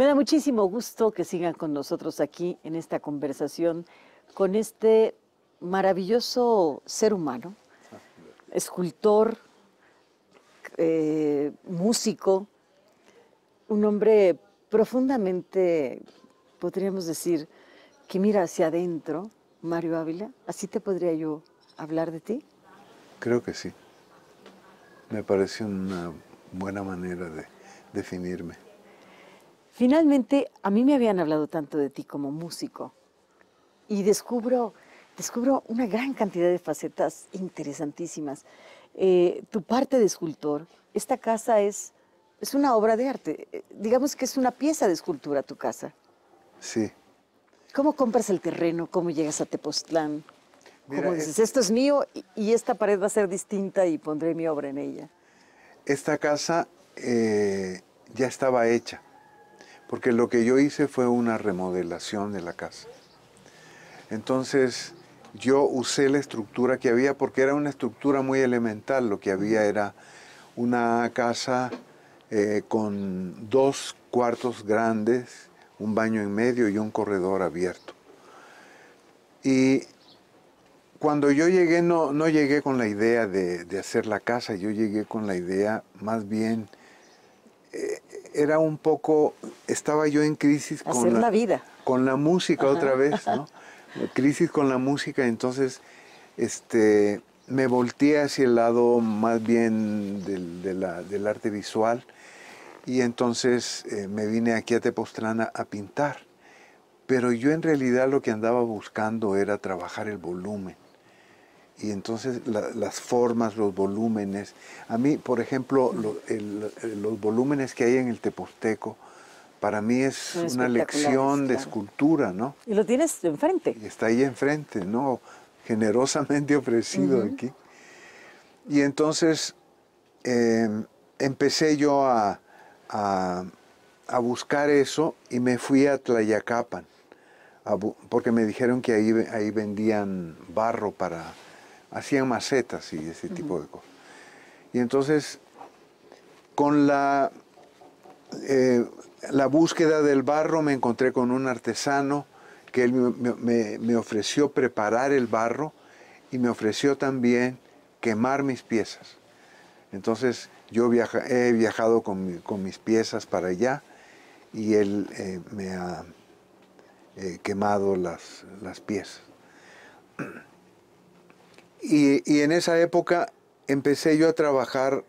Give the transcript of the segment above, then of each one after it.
Me da muchísimo gusto que sigan con nosotros aquí en esta conversación con este maravilloso ser humano, escultor, eh, músico, un hombre profundamente, podríamos decir, que mira hacia adentro, Mario Ávila. ¿Así te podría yo hablar de ti? Creo que sí. Me parece una buena manera de definirme. Finalmente, a mí me habían hablado tanto de ti como músico y descubro, descubro una gran cantidad de facetas interesantísimas. Eh, tu parte de escultor, esta casa es, es una obra de arte, eh, digamos que es una pieza de escultura tu casa. Sí. ¿Cómo compras el terreno? ¿Cómo llegas a Tepoztlán? ¿Cómo dices, esto es mío y, esta pared va a ser distinta y pondré mi obra en ella? Esta casa eh, ya estaba hecha porque lo que yo hice fue una remodelación de la casa. Entonces yo usé la estructura que había porque era una estructura muy elemental. Lo que había era una casa eh, con dos cuartos grandes, un baño en medio y un corredor abierto. Y cuando yo llegué no, no llegué con la idea de hacer la casa, yo llegué con la idea más bien era un poco, estaba yo en crisis con la, música otra vez, ¿no? crisis con la música, entonces este, me volteé hacia el lado más bien del, arte visual y entonces eh, me vine aquí a Tepoztlán a pintar. Pero yo en realidad lo que andaba buscando era trabajar el volumen y entonces las formas, los volúmenes. A mí, por ejemplo, los volúmenes que hay en el Teposteco, para mí es una lección de escultura, ¿no? Y lo tienes enfrente. está ahí enfrente, ¿no? Generosamente ofrecido aquí. Y entonces em, empecé yo a, buscar eso y me fui a Tlayacapan, porque me dijeron que ahí, ahí vendían barro para hacían macetas y ese tipo de cosas. Y entonces, con la, eh, la búsqueda del barro, me encontré con un artesano que él me, ofreció preparar el barro y me ofreció también quemar mis piezas. Entonces, yo he viajado con, mis piezas para allá y él eh, me ha eh, quemado las, las piezas. Y, en esa época empecé yo a trabajar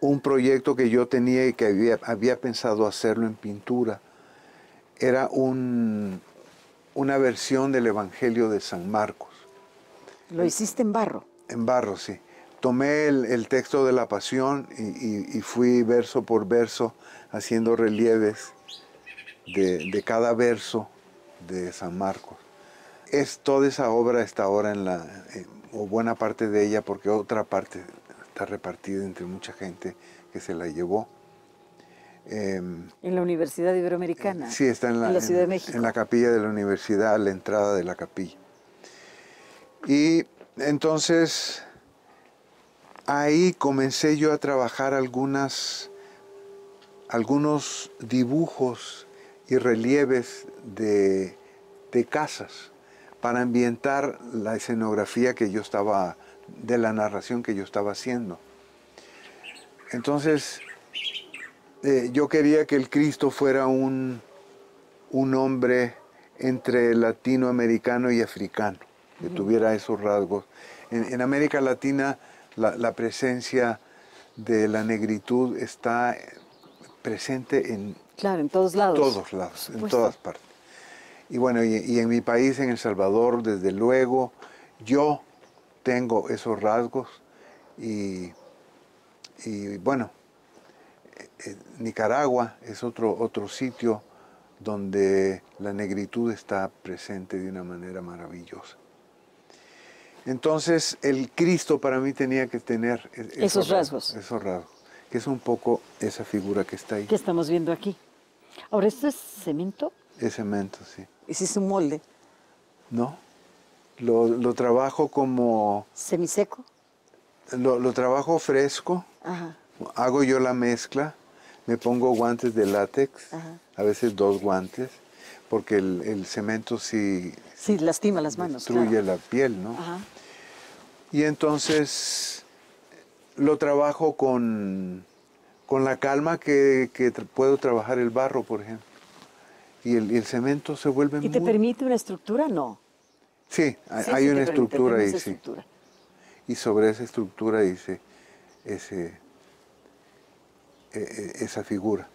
un proyecto que yo tenía y que había, pensado hacerlo en pintura. Era un, una versión del Evangelio de San Marcos. ¿Lo hiciste en barro? En barro, sí. Tomé el, texto de la Pasión y, fui verso por verso haciendo relieves de, cada verso de San Marcos. Es, toda esa obra está ahora en la, o buena parte de ella, porque otra parte está repartida entre mucha gente que se la llevó. Em, en la Universidad Iberoamericana. sí, está en la, en la Ciudad de México. En la capilla de la universidad, la entrada de la capilla. Y entonces ahí comencé yo a trabajar algunas, algunos dibujos y relieves de casas para ambientar la escenografía que yo estaba, de la narración que yo estaba haciendo. Entonces, eh, yo quería que el Cristo fuera un, un hombre entre latinoamericano y africano, que tuviera esos rasgos. En, América Latina la, presencia de la negritud está presente en, claro, en todos Todos lados, en todas partes. Y bueno, y, en mi país, en El Salvador, desde luego, yo tengo esos rasgos y, y bueno, eh, eh, Nicaragua es otro, otro sitio donde la negritud está presente de una manera maravillosa. Entonces, el Cristo para mí tenía que tener e-, esos, rasgos. Esos rasgos, que es un poco esa figura que está ahí. Que estamos viendo aquí. Ahora, ¿esto es cemento? Es cemento, sí es un molde? No. Lo, trabajo como... ¿Semiseco? Lo, trabajo fresco. Hago yo la mezcla. Me pongo guantes de látex. A veces dos guantes. Porque el, cemento sí... Sí, lastima las manos. Destruye la piel, ¿no? Y entonces lo trabajo con, con la calma que puedo trabajar el barro, por ejemplo y el, cemento se vuelve ¿Y te permite una estructura? No. Sí, hay, una estructura ahí, Y sobre esa estructura dice ese, e, e, esa figura.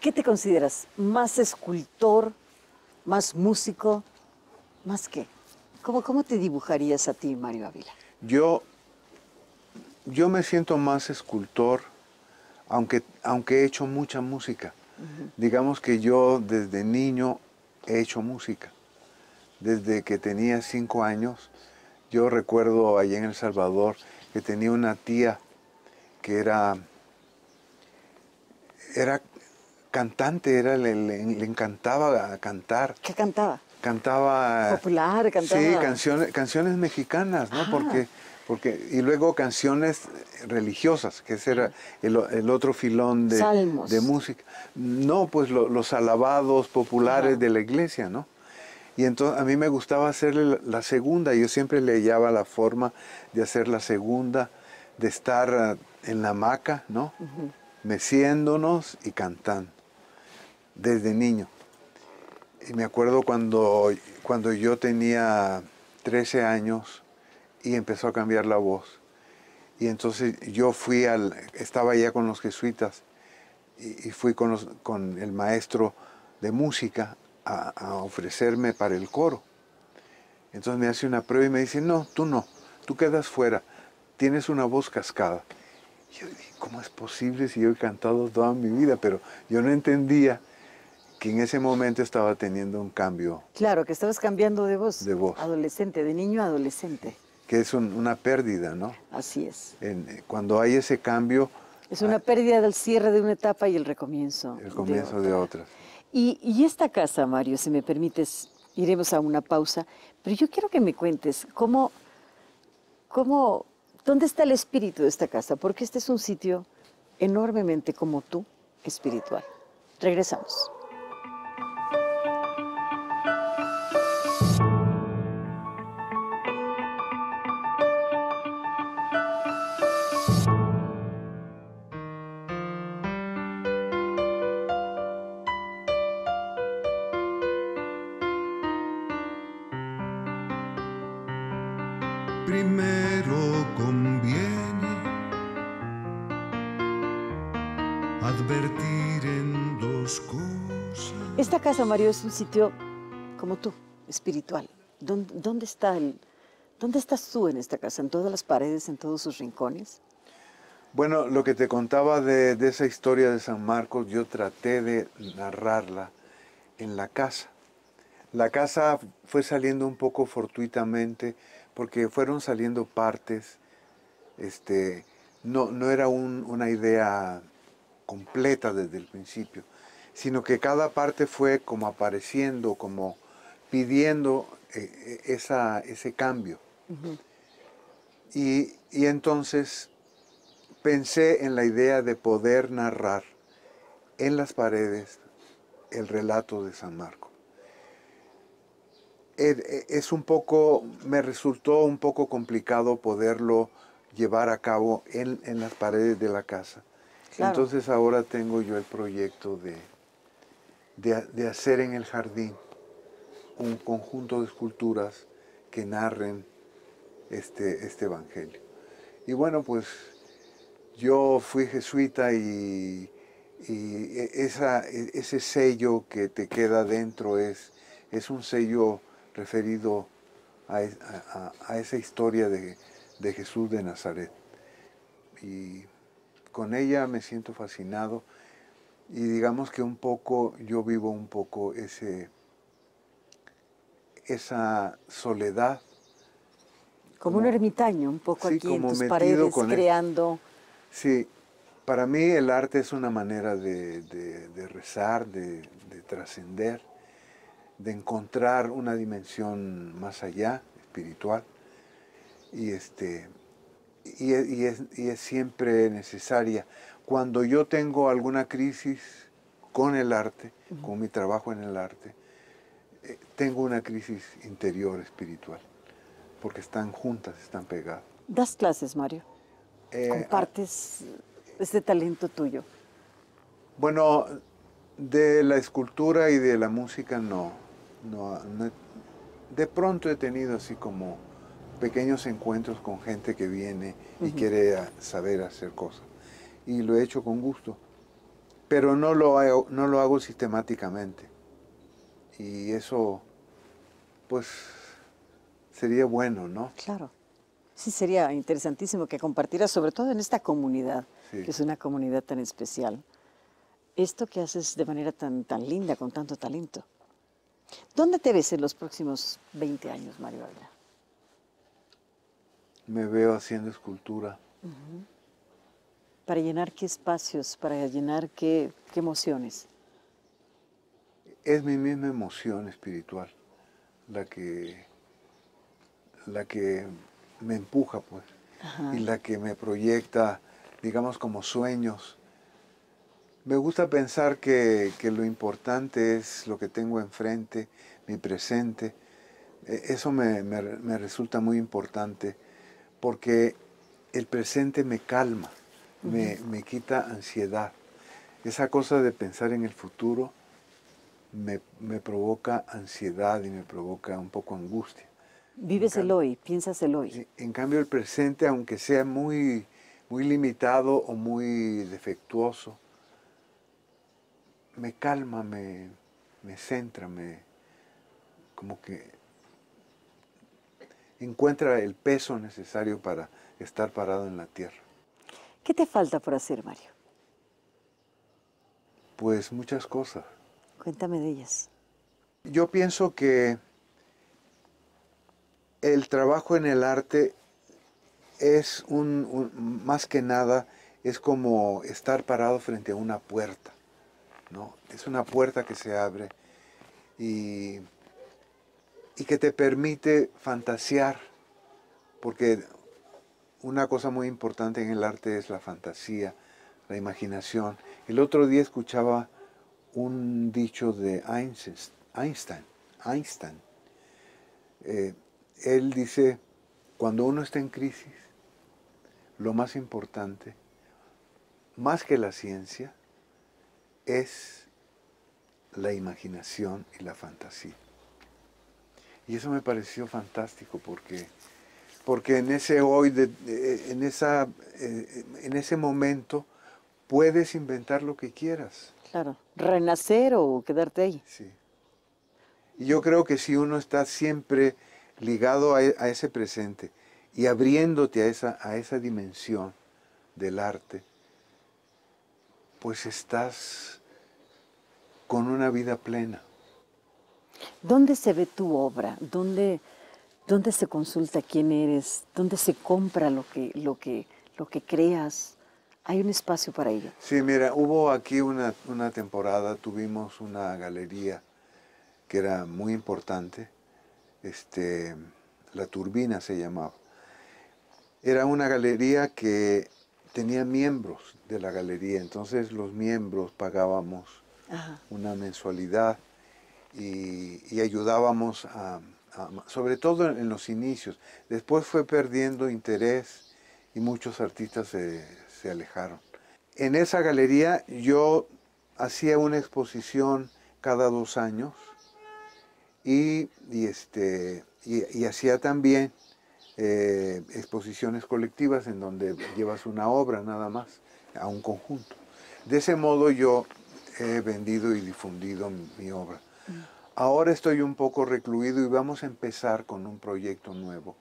¿Qué te consideras? ¿Más escultor? ¿Más músico? ¿Más qué? ¿Cómo, cómo te dibujarías a ti, Mario Ávila? Yo, yo me siento más escultor, aunque, aunque he hecho mucha música. Digamos que yo desde niño he hecho música. Desde que tenía cinco años, yo recuerdo allá en El Salvador que tenía una tía que era, era cantante, era, le, le, encantaba cantar. ¿Qué cantaba? Cantaba... Popular, cantaba... Sí, canciones, canciones mexicanas, ¿no? Porque porque, y luego canciones religiosas, que ese era el, otro filón de, de música. No, pues los alabados populares de la iglesia, ¿no? Y entonces a mí me gustaba hacerle la, segunda, yo siempre le la forma de hacer la segunda, de estar ah, en la hamaca, ¿no? Meciéndonos y cantando, desde niño. Y me acuerdo cuando, cuando yo tenía 13 años, y empezó a cambiar la voz. Y entonces yo fui al, estaba ya con los jesuitas y, fui con, con, el maestro de música a, a, ofrecerme para el coro. Entonces me hace una prueba y me dice, no, tú no, tú quedas fuera, tienes una voz cascada. Y yo dije, ¿cómo es posible si yo he cantado toda mi vida? Pero yo no entendía que en ese momento estaba teniendo un cambio. Claro, que estabas cambiando de voz. De voz. Adolescente, de niño a adolescente que es una pérdida, ¿no? Así es. Eh, cuando hay ese cambio... Es una ah, pérdida del cierre de una etapa y el recomienzo. El comienzo de, otra. Y, y, esta casa, Mario, si me permites, iremos a una pausa, pero yo quiero que me cuentes cómo, cómo, dónde está el espíritu de esta casa, porque este es un sitio enormemente como tú, espiritual. Regresamos. primero conviene advertir en dos Esta casa, Mario, es un sitio como tú, espiritual. ¿Dónde, está ¿Dónde estás tú en esta casa? ¿En todas las paredes, en todos sus rincones? Bueno, lo que te contaba de esa historia de San Marcos, yo traté de narrarla en la casa. La casa fue saliendo un poco fortuitamente porque fueron saliendo partes, este, no, no era una idea completa desde el principio, sino que cada parte fue como apareciendo, como pidiendo eh, eh, ese cambio. y, y entonces pensé en la idea de poder narrar en las paredes el relato de San Marcos. Eh, eh, es un poco, me resultó un poco complicado poderlo llevar a cabo en, las paredes de la casa. Entonces ahora tengo yo el proyecto de, de, hacer en el jardín un conjunto de esculturas que narren este, este evangelio. Y bueno, pues yo fui jesuita y, y e, e, ese sello que te queda dentro es, es un sello referido a, esa historia de, Jesús de Nazaret. Y con ella me siento fascinado y digamos que un poco yo vivo un poco ese esa soledad como, un ermitaño un poco aquí en tus paredes creando sí para mí el arte es una manera de, rezar de trascender de encontrar una dimensión más allá, espiritual, y, este, y, y, es, y es siempre necesaria. Cuando yo tengo alguna crisis con el arte, con mi trabajo en el arte, eh, tengo una crisis interior espiritual, porque están juntas, están pegadas. ¿Das clases, Mario? Eh, ¿Compartes ah, ese talento tuyo? Bueno, de la escultura y de la música no no, de pronto he tenido así como pequeños encuentros con gente que viene y quiere saber hacer cosas. Y lo he hecho con gusto, pero no lo hago, no lo hago sistemáticamente. Y eso, pues, sería bueno, ¿no? Claro. Sí, sería interesantísimo que compartiera, sobre todo en esta comunidad, que es una comunidad tan especial, esto que haces de manera tan, tan linda, con tanto talento. ¿Dónde te ves en los próximos 20 años, Mario Me veo haciendo escultura. ¿Para llenar qué espacios? ¿Para llenar qué, emociones? Es mi misma emoción espiritual la que, la que me empuja, pues, y la que me proyecta, digamos, como sueños me gusta pensar que, lo importante es lo que tengo enfrente, mi presente. E, eso me, resulta muy importante porque el presente me calma, me, quita ansiedad. Esa cosa de pensar en el futuro me, provoca ansiedad y me provoca un poco angustia. Vives el hoy, piensas el hoy. En cambio el presente, aunque sea muy, muy limitado o muy defectuoso, me calma, me, me centra, me como que encuentra el peso necesario para estar parado en la tierra. ¿Qué te falta por hacer, Mario? Pues muchas cosas. Cuéntame de ellas. Yo pienso que el trabajo en el arte es un, más que nada es como estar parado frente a una puerta. Es una puerta que se abre y, que te permite fantasear, porque una cosa muy importante en el arte es la fantasía, la imaginación. El otro día escuchaba un dicho de Einstein. Einstein. Eh, él dice, cuando uno está en crisis, lo más importante, más que la ciencia, es la imaginación y la fantasía. Y eso me pareció fantástico porque, porque en ese hoy, eh, en, esa, eh, en ese momento, puedes inventar lo que quieras. Claro, renacer o quedarte ahí. Sí. Y yo creo que si uno está siempre ligado a, a ese presente y abriéndote a esa, a esa dimensión del arte, pues estás con una vida plena. ¿Dónde se ve tu obra? ¿Dónde, se consulta quién eres? ¿Dónde se compra lo que, lo que, lo que creas? ¿Hay un espacio para ello? Sí, mira, hubo aquí una, una temporada, tuvimos una galería que era muy importante, este, La Turbina se llamaba. Era una galería que tenía miembros de la galería, entonces los miembros pagábamos una mensualidad y, ayudábamos a, sobre todo en los inicios. Después fue perdiendo interés y muchos artistas se, alejaron. En esa galería yo hacía una exposición cada dos años y, este, y hacía también eh, exposiciones colectivas en donde llevas una obra nada más a un conjunto. De ese modo yo he vendido y difundido mi, obra. Mm. Ahora estoy un poco recluido y vamos a empezar con un proyecto nuevo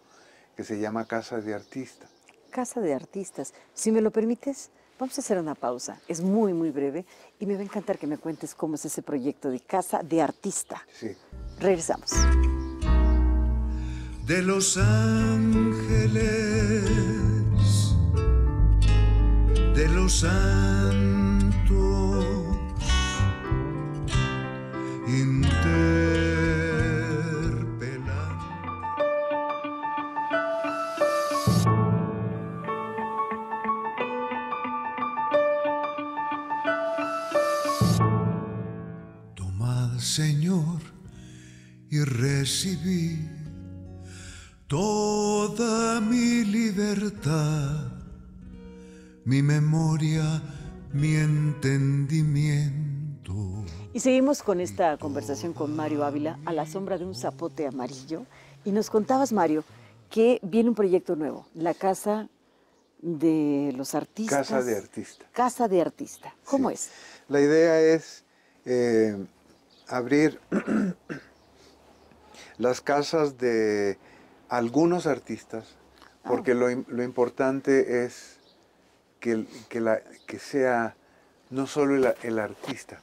que se llama Casa de Artista. Casa de Artistas. Si me lo permites, vamos a hacer una pausa. Es muy, muy breve y me va a encantar que me cuentes cómo es ese proyecto de Casa de Artista. Sí. Regresamos de los ángeles, de los santos toma Tomad, Señor, y recibí. Toda mi libertad, mi memoria, mi entendimiento. Y seguimos con esta conversación con Mario Ávila a la sombra de un zapote amarillo. Y nos contabas, Mario, que viene un proyecto nuevo, la Casa de los Artistas. Casa de Artista. Casa de Artista. ¿Cómo es? La idea es eh, abrir las casas de algunos artistas, ah, porque lo, importante es que, la, que sea no solo el, el artista,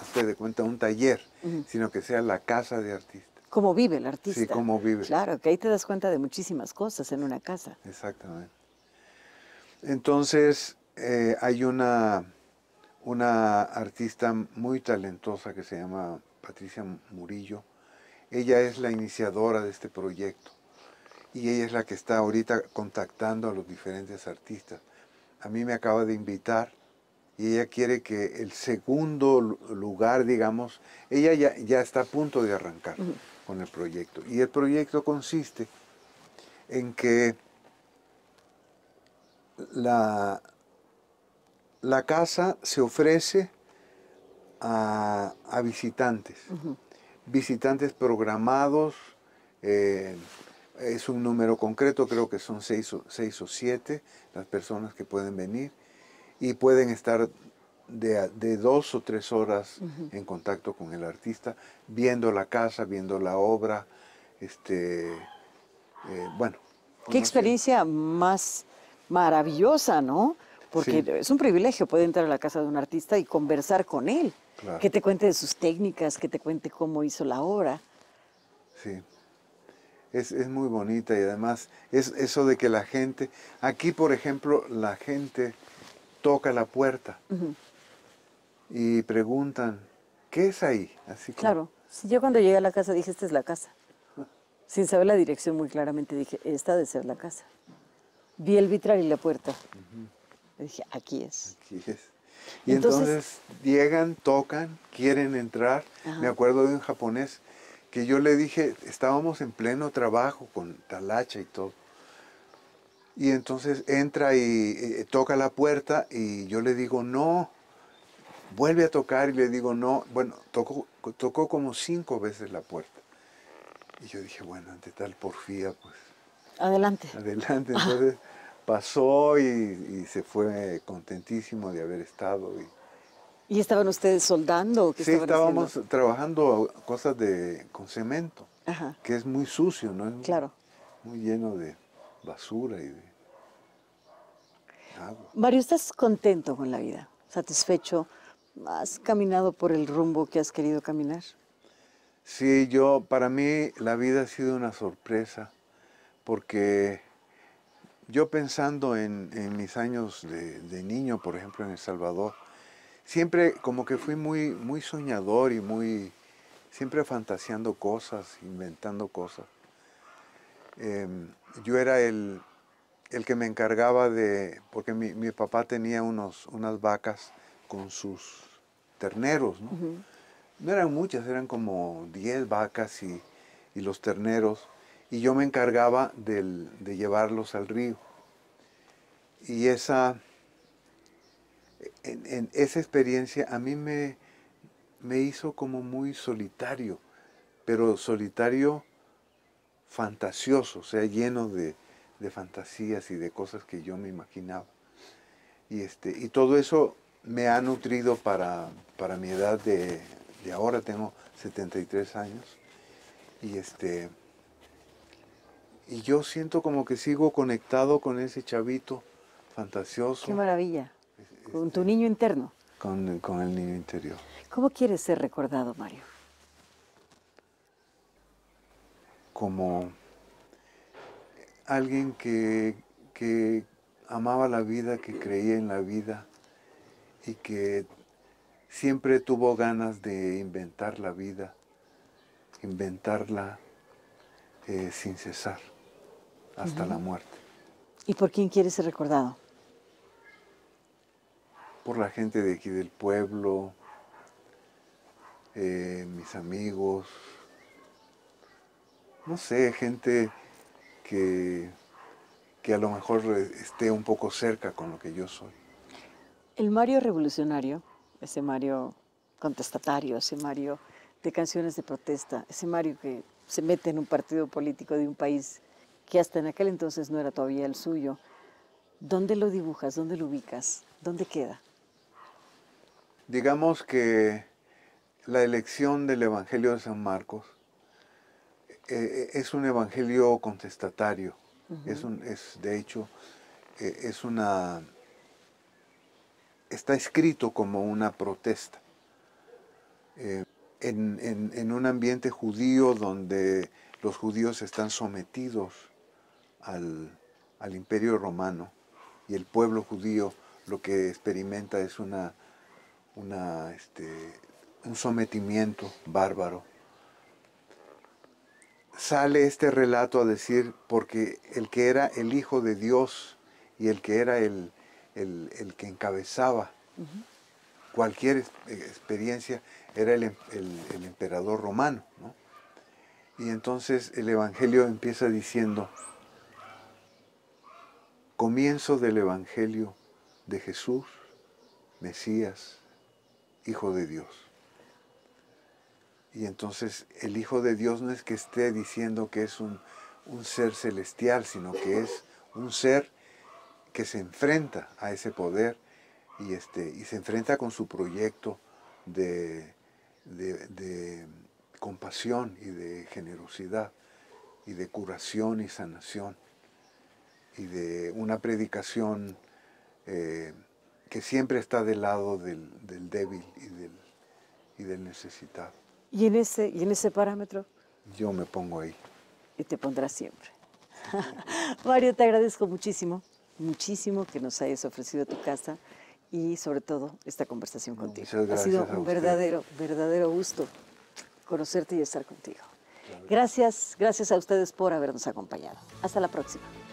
hazte de cuenta un taller, sino que sea la casa de artistas. Cómo vive el artista. Sí, cómo vive. Claro, que ahí te das cuenta de muchísimas cosas en una casa. Exactamente. Entonces, eh, hay una, una artista muy talentosa que se llama Patricia Murillo. Ella es la iniciadora de este proyecto y ella es la que está ahorita contactando a los diferentes artistas. A mí me acaba de invitar y ella quiere que el segundo lugar, digamos, ella ya, está a punto de arrancar con el proyecto. Y el proyecto consiste en que la, la casa se ofrece a, visitantes, visitantes programados, eh, es un número concreto, creo que son seis o, o siete las personas que pueden venir y pueden estar de, dos o tres horas en contacto con el artista, viendo la casa, viendo la obra, este, eh, bueno. Qué experiencia más maravillosa, ¿no? Porque es un privilegio poder entrar a la casa de un artista y conversar con él, que te cuente de sus técnicas, que te cuente cómo hizo la obra. Sí es, muy bonita y además es eso de que la gente, aquí por ejemplo, la gente toca la puerta y preguntan, ¿qué es ahí? Así Claro, yo cuando llegué a la casa dije, esta es la casa. Sin saber la dirección muy claramente dije, esta debe ser la casa. Vi el vitral y la puerta. dije, aquí es. Y entonces, llegan, tocan, quieren entrar. Me acuerdo de un japonés que yo le dije, estábamos en pleno trabajo con talacha y todo. Y entonces entra y eh, toca la puerta y yo le digo, no, vuelve a tocar y le digo, no, bueno, tocó, tocó como cinco veces la puerta. Y yo dije, bueno, ante tal porfía, pues... Adelante. Adelante, entonces pasó y, y se fue contentísimo de haber estado. Y, ¿Y estaban ustedes soldando? sí, estábamos trabajando cosas de, con cemento, que es muy sucio, ¿no? Claro. Muy lleno de basura y de agua. Mario, ¿estás contento con la vida? ¿Satisfecho? ¿Has caminado por el rumbo que has querido caminar? Sí, yo, para mí la vida ha sido una sorpresa, porque yo pensando en, mis años de niño, por ejemplo, en El Salvador, siempre como que fui muy, muy soñador y muy, siempre fantaseando cosas, inventando cosas. Em, yo era el, que me encargaba de, porque mi, mi, papá tenía unos, unas vacas con sus terneros, ¿no? No eran muchas, eran como 10 vacas y, y, los terneros, y yo me encargaba de llevarlos al río. Y esa, en, esa experiencia a mí me, me hizo como muy solitario, pero solitario fantasioso, o sea, lleno de, de, fantasías y de cosas que yo me imaginaba. Y, este, y todo eso me ha nutrido para, para mi edad de, ahora, tengo 73 años. Y, este, y yo siento como que sigo conectado con ese chavito fantasioso. Qué maravilla. Con este, tu niño interno. Con, el niño interior. ¿Cómo quieres ser recordado, Mario? Como alguien que, amaba la vida, que creía en la vida y que siempre tuvo ganas de inventar la vida, inventarla eh, sin cesar hasta la muerte. ¿Y por quién quieres ser recordado? por la gente de aquí del pueblo, eh, mis amigos, no sé, gente que, que a lo mejor esté un poco cerca con lo que yo soy. El Mario revolucionario, ese Mario contestatario, ese Mario de canciones de protesta, ese Mario que se mete en un partido político de un país que hasta en aquel entonces no era todavía el suyo, ¿dónde lo dibujas? ¿Dónde lo ubicas? ¿Dónde queda? digamos que la elección del Evangelio de San Marcos eh, eh, es un evangelio contestatario. es, es de hecho, eh, es una. está escrito como una protesta. en, un ambiente judío donde los judíos están sometidos al imperio romano y el pueblo judío lo que experimenta es una este, un sometimiento bárbaro. Sale este relato a decir, porque el que era el Hijo de Dios y el que era el, que encabezaba cualquier eh, experiencia era el, emperador romano. Y entonces el Evangelio empieza diciendo, comienzo del Evangelio de Jesús, Mesías, hijo de Dios. Y entonces el hijo de Dios no es que esté diciendo que es un, ser celestial, sino que es un ser que se enfrenta a ese poder y, este, y se enfrenta con su proyecto de, compasión y de generosidad y de curación y sanación y de una predicación eh, que siempre está del lado del, del débil y del, y del necesitado. ¿Y en, ese, ¿Y en ese parámetro? Yo me pongo ahí. Y te pondrás siempre. Mario, te agradezco muchísimo, muchísimo que nos hayas ofrecido tu casa y sobre todo esta conversación contigo. Ha sido un verdadero, verdadero gusto conocerte y estar contigo. Gracias, gracias a ustedes por habernos acompañado. Hasta la próxima.